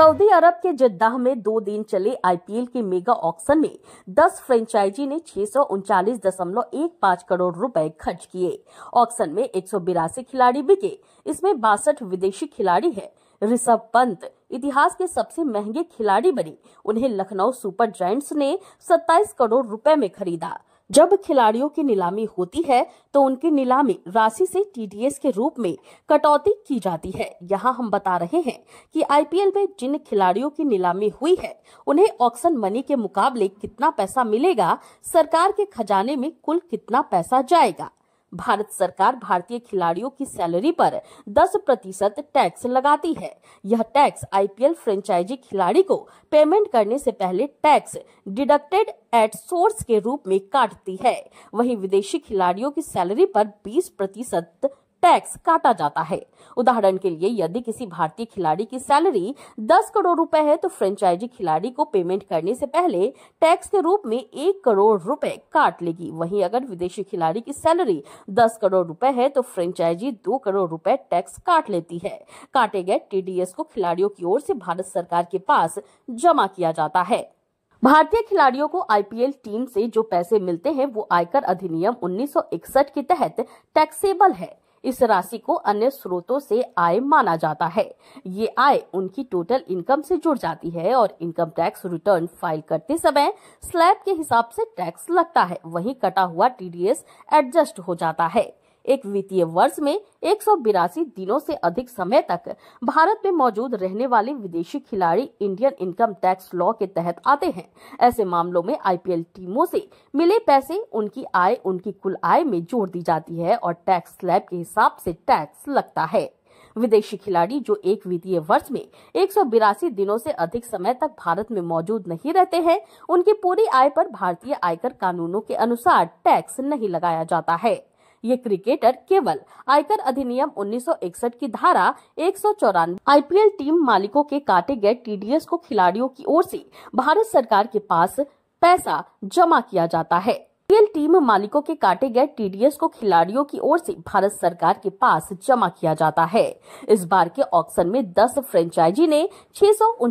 Saudi अरब के जद्दाह में दो दिन चले आईपीएल के मेगा ऑक्शन में 10 फ्रेंचाइजी ने छह करोड़ रुपए खर्च किए ऑक्शन में एक खिलाड़ी बिके इसमें बासठ विदेशी खिलाड़ी है ऋषभ पंत इतिहास के सबसे महंगे खिलाड़ी बने उन्हें लखनऊ सुपर जायंट्स ने 27 करोड़ रुपए में खरीदा जब खिलाड़ियों की नीलामी होती है तो उनकी नीलामी राशि से टीडीएस के रूप में कटौती की जाती है यहाँ हम बता रहे हैं कि आईपीएल में जिन खिलाड़ियों की नीलामी हुई है उन्हें ऑक्शन मनी के मुकाबले कितना पैसा मिलेगा सरकार के खजाने में कुल कितना पैसा जाएगा भारत सरकार भारतीय खिलाड़ियों की सैलरी पर 10 प्रतिशत टैक्स लगाती है यह टैक्स आईपीएल फ्रेंचाइजी खिलाड़ी को पेमेंट करने से पहले टैक्स डिडक्टेड एट सोर्स के रूप में काटती है वहीं विदेशी खिलाड़ियों की सैलरी पर 20 प्रतिशत टैक्स काटा जाता है उदाहरण के लिए यदि किसी भारतीय खिलाड़ी की सैलरी 10 करोड़ रुपए है तो फ्रेंचाइजी खिलाड़ी को पेमेंट करने से पहले टैक्स के रूप में एक करोड़ रुपए काट लेगी वहीं अगर विदेशी खिलाड़ी की सैलरी 10 करोड़ रुपए है तो फ्रेंचाइजी 2 करोड़ रुपए टैक्स काट लेती है काटे गए टीडीएस को खिलाड़ियों की ओर से भारत सरकार के पास जमा किया जाता है भारतीय खिलाड़ियों को आईपीएल टीम से जो पैसे मिलते हैं वो आयकर अधिनियम 1961 के तहत टैक्सेबल है इस राशि को अन्य स्रोतों से आय माना जाता है ये आय उनकी टोटल इनकम से जुड़ जाती है और इनकम टैक्स रिटर्न फाइल करते समय स्लैब के हिसाब से टैक्स लगता है वहीं कटा हुआ टीडीएस एडजस्ट हो जाता है एक वित्तीय वर्ष में एक दिनों से अधिक समय तक भारत में मौजूद रहने वाले विदेशी खिलाड़ी इंडियन इनकम टैक्स लॉ के तहत आते हैं ऐसे मामलों में आईपीएल टीमों से मिले पैसे उनकी आय उनकी कुल आय में जोड़ दी जाती है और टैक्स स्लैब के हिसाब से टैक्स लगता है विदेशी खिलाड़ी जो एक वित्तीय वर्ष में एक दिनों से अधिक समय तक भारत में मौजूद नहीं रहते हैं उनकी पूरी आय पर भारतीय आयकर कानूनों के अनुसार टैक्स नहीं लगाया जाता है ये क्रिकेटर केवल आयकर अधिनियम 1961 की धारा एक आईपीएल टीम मालिकों के काटे गए टीडीएस को खिलाड़ियों की ओर से भारत सरकार के पास पैसा जमा किया जाता है खेल टीम मालिकों के काटे गए टीडीएस को खिलाड़ियों की ओर से भारत सरकार के पास जमा किया जाता है इस बार के ऑक्शन में 10 फ्रेंचाइजी ने छह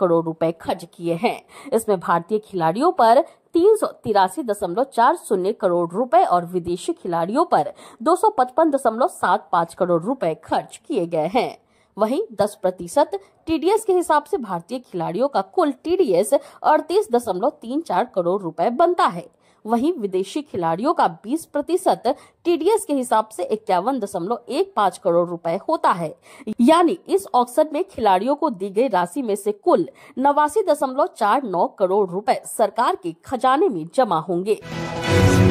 करोड़ रुपए खर्च किए हैं इसमें भारतीय खिलाड़ियों पर तीन सौ तिरासी दशमलव चार शून्य करोड़ रुपए और विदेशी खिलाड़ियों पर दो सौ पचपन दशमलव सात पाँच करोड़ रुपए खर्च किए गए हैं वहीं 10 प्रतिशत टीडीएस के हिसाब से भारतीय खिलाड़ियों का कुल टीडीएस अड़तीस दशमलव तीन चार करोड़ रुपए बनता है वहीं विदेशी खिलाड़ियों का 20 प्रतिशत टीडीएस के हिसाब से इक्यावन दशमलव एक पाँच करोड़ रुपए होता है यानी इस ऑक्सर में खिलाड़ियों को दी गई राशि में से कुल नवासी दशमलव चार नौ करोड़ रुपए सरकार के खजाने में जमा होंगे